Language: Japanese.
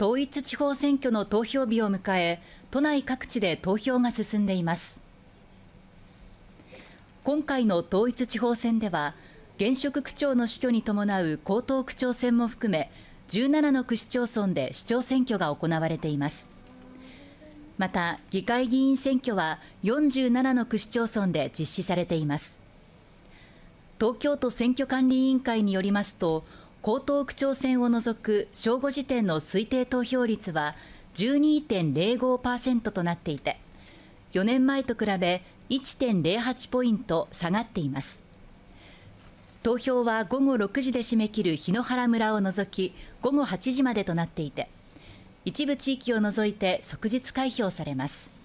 統一地方選挙の投票日を迎え、都内各地で投票が進んでいます。今回の統一地方選では、現職区長の死去に伴う江東区長選も含め、17の区市町村で市長選挙が行われています。また、議会議員選挙は47の区市町村で実施されています。東京都選挙管理委員会によりますと、江東区長選を除く正午時点の推定投票率は12.05%となっていて4年前と比べ1.08ポイント下がっています投票は午後6時で締め切る檜原村を除き午後8時までとなっていて一部地域を除いて即日開票されます